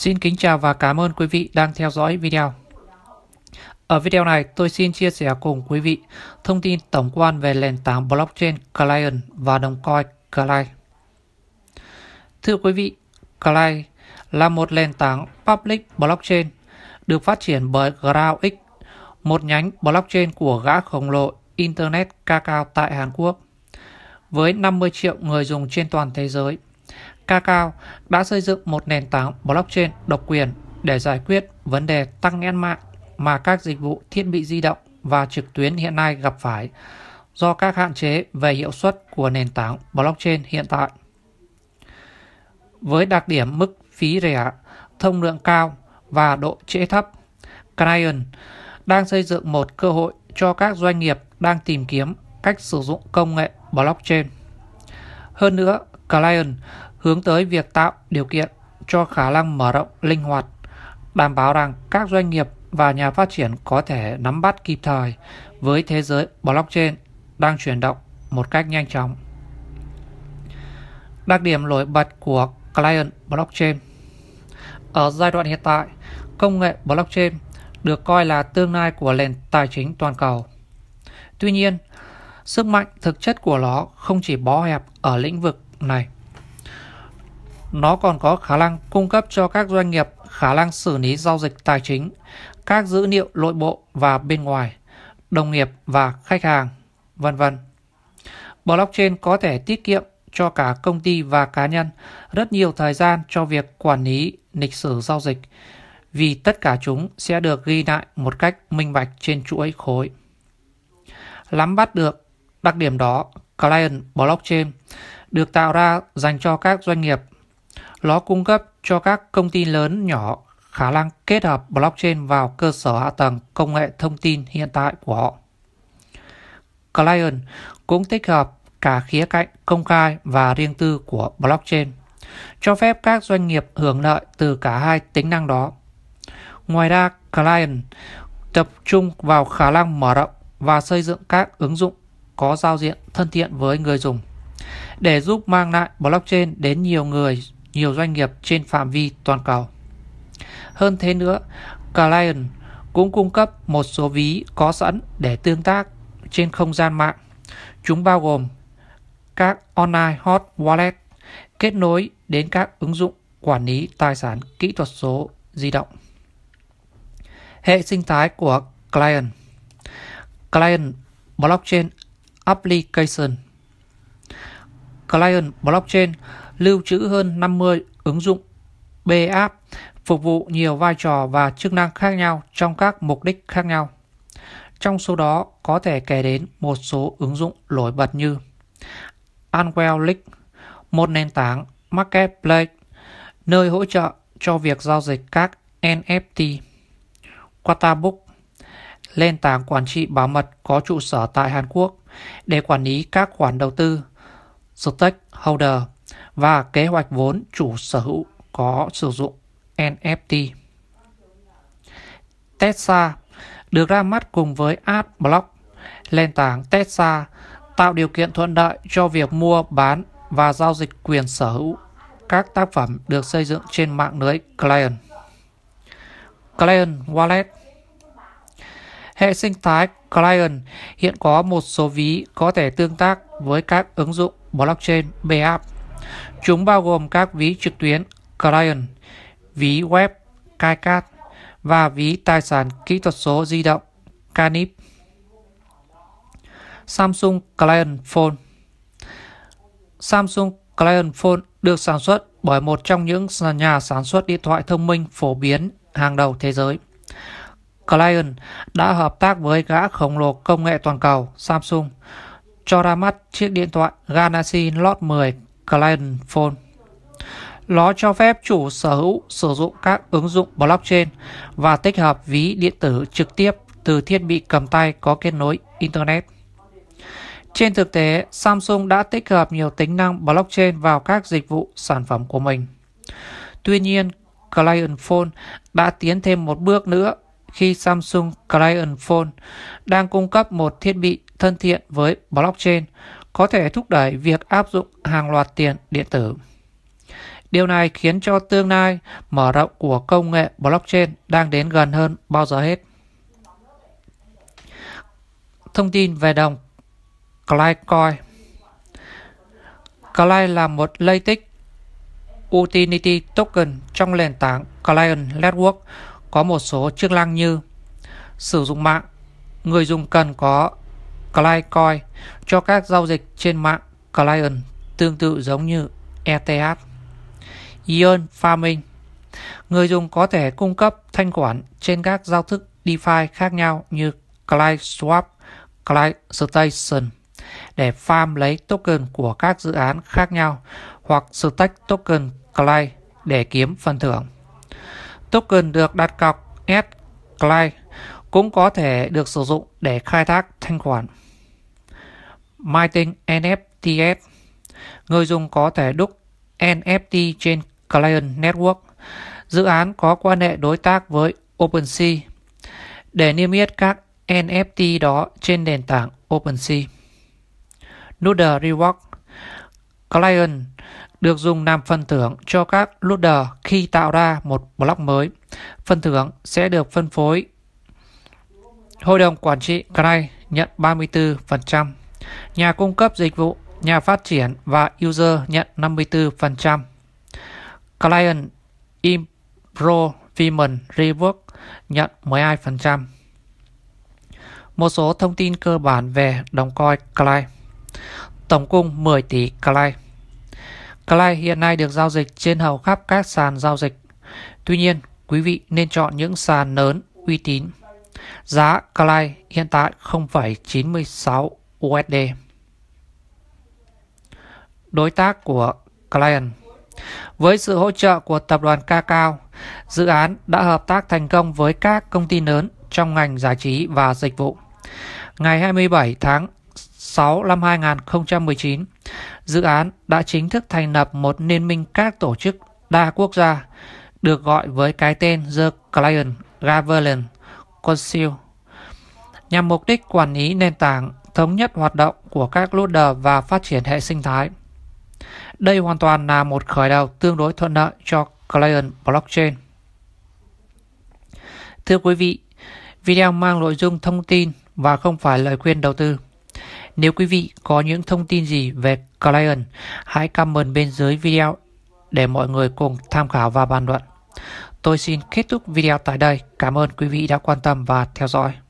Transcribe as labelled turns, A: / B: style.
A: Xin kính chào và cảm ơn quý vị đang theo dõi video. Ở video này, tôi xin chia sẻ cùng quý vị thông tin tổng quan về nền tảng blockchain Client và đồng coin Client. Thưa quý vị, Client là một nền tảng public blockchain được phát triển bởi GroundX, một nhánh blockchain của gã khổng lồ Internet Kakao tại Hàn Quốc, với 50 triệu người dùng trên toàn thế giới – Kakao đã xây dựng một nền tảng blockchain độc quyền để giải quyết vấn đề tăng nghẽn mạng mà các dịch vụ thiết bị di động và trực tuyến hiện nay gặp phải do các hạn chế về hiệu suất của nền tảng blockchain hiện tại. Với đặc điểm mức phí rẻ, thông lượng cao và độ trễ thấp, Client đang xây dựng một cơ hội cho các doanh nghiệp đang tìm kiếm cách sử dụng công nghệ blockchain. Hơn nữa, client hướng tới việc tạo điều kiện cho khả năng mở rộng linh hoạt, đảm bảo rằng các doanh nghiệp và nhà phát triển có thể nắm bắt kịp thời với thế giới blockchain đang chuyển động một cách nhanh chóng. Đặc điểm nổi bật của client blockchain Ở giai đoạn hiện tại, công nghệ blockchain được coi là tương lai của nền tài chính toàn cầu. Tuy nhiên, sức mạnh thực chất của nó không chỉ bó hẹp ở lĩnh vực này. Nó còn có khả năng cung cấp cho các doanh nghiệp khả năng xử lý giao dịch tài chính, các dữ liệu nội bộ và bên ngoài, đồng nghiệp và khách hàng, vân vân. Blockchain có thể tiết kiệm cho cả công ty và cá nhân rất nhiều thời gian cho việc quản lý lịch sử giao dịch vì tất cả chúng sẽ được ghi lại một cách minh bạch trên chuỗi khối. Lắm bắt được đặc điểm đó, Client Blockchain được tạo ra dành cho các doanh nghiệp. Nó cung cấp cho các công ty lớn nhỏ khả năng kết hợp blockchain vào cơ sở hạ tầng công nghệ thông tin hiện tại của họ. Client cũng tích hợp cả khía cạnh công khai và riêng tư của blockchain, cho phép các doanh nghiệp hưởng lợi từ cả hai tính năng đó. Ngoài ra, Client tập trung vào khả năng mở rộng và xây dựng các ứng dụng có giao diện thân thiện với người dùng để giúp mang lại blockchain đến nhiều người, nhiều doanh nghiệp trên phạm vi toàn cầu. Hơn thế nữa, Client cũng cung cấp một số ví có sẵn để tương tác trên không gian mạng. Chúng bao gồm các online hot wallet kết nối đến các ứng dụng quản lý tài sản kỹ thuật số di động. Hệ sinh thái của Client Client Blockchain Application Client Blockchain lưu trữ hơn 50 ứng dụng BApp phục vụ nhiều vai trò và chức năng khác nhau trong các mục đích khác nhau. Trong số đó có thể kể đến một số ứng dụng nổi bật như Unwell League, một nền tảng Marketplace, nơi hỗ trợ cho việc giao dịch các NFT, Quatabook, nền tảng quản trị bảo mật có trụ sở tại Hàn Quốc để quản lý các khoản đầu tư, stakeholder và kế hoạch vốn chủ sở hữu có sử dụng NFT. Tesla được ra mắt cùng với Adblock, nền tảng Tesla tạo điều kiện thuận lợi cho việc mua bán và giao dịch quyền sở hữu các tác phẩm được xây dựng trên mạng lưới Client. Client Wallet Hệ sinh thái Client hiện có một số ví có thể tương tác với các ứng dụng blockchain backup. Chúng bao gồm các ví trực tuyến client, ví web KiCad và ví tài sản kỹ thuật số di động Canip. Samsung Client Phone Samsung Client Phone được sản xuất bởi một trong những nhà sản xuất điện thoại thông minh phổ biến hàng đầu thế giới. Client đã hợp tác với gã khổng lồ công nghệ toàn cầu Samsung cho ra mắt chiếc điện thoại Galaxy Note 10 Client Phone. Nó cho phép chủ sở hữu sử dụng các ứng dụng blockchain và tích hợp ví điện tử trực tiếp từ thiết bị cầm tay có kết nối Internet. Trên thực tế, Samsung đã tích hợp nhiều tính năng blockchain vào các dịch vụ sản phẩm của mình. Tuy nhiên, Client Phone đã tiến thêm một bước nữa khi Samsung Client Phone đang cung cấp một thiết bị thân thiện với blockchain có thể thúc đẩy việc áp dụng hàng loạt tiền điện tử. Điều này khiến cho tương lai mở rộng của công nghệ blockchain đang đến gần hơn bao giờ hết. Thông tin về đồng Claycoin Clay là một latex utility token trong nền tảng Client Network có một số chức năng như sử dụng mạng, người dùng cần có Claycoin cho các giao dịch trên mạng Client tương tự giống như ETH. Ion Farming Người dùng có thể cung cấp thanh khoản trên các giao thức DeFi khác nhau như ClientSwap, ClientStation để farm lấy token của các dự án khác nhau hoặc stack token Client để kiếm phần thưởng. Token được đặt cọc S Client cũng có thể được sử dụng để khai thác thanh khoản. Mining NFTs Người dùng có thể đúc NFT trên Client Network. Dự án có quan hệ đối tác với OpenSea để niêm yết các NFT đó trên nền tảng OpenSea. Noodle Reward Client được dùng làm phần thưởng cho các loader khi tạo ra một block mới. Phần thưởng sẽ được phân phối Hội đồng quản trị Cray nhận 34%, nhà cung cấp dịch vụ, nhà phát triển và user nhận 54%. Client Improvement Rework nhận 12%. Một số thông tin cơ bản về đồng coi Cray. Tổng cung 10 tỷ Cray. Cray hiện nay được giao dịch trên hầu khắp các sàn giao dịch. Tuy nhiên, quý vị nên chọn những sàn lớn uy tín. Giá Clyde hiện tại 0,96 USD. Đối tác của Client Với sự hỗ trợ của tập đoàn Kakao, dự án đã hợp tác thành công với các công ty lớn trong ngành giải trí và dịch vụ. Ngày 27 tháng 6 năm 2019, dự án đã chính thức thành lập một liên minh các tổ chức đa quốc gia được gọi với cái tên The Client Governance Conceal nhằm mục đích quản lý nền tảng, thống nhất hoạt động của các loader và phát triển hệ sinh thái. Đây hoàn toàn là một khởi đầu tương đối thuận lợi cho client blockchain. Thưa quý vị, video mang nội dung thông tin và không phải lời khuyên đầu tư. Nếu quý vị có những thông tin gì về client, hãy comment bên dưới video để mọi người cùng tham khảo và bàn luận. Tôi xin kết thúc video tại đây. Cảm ơn quý vị đã quan tâm và theo dõi.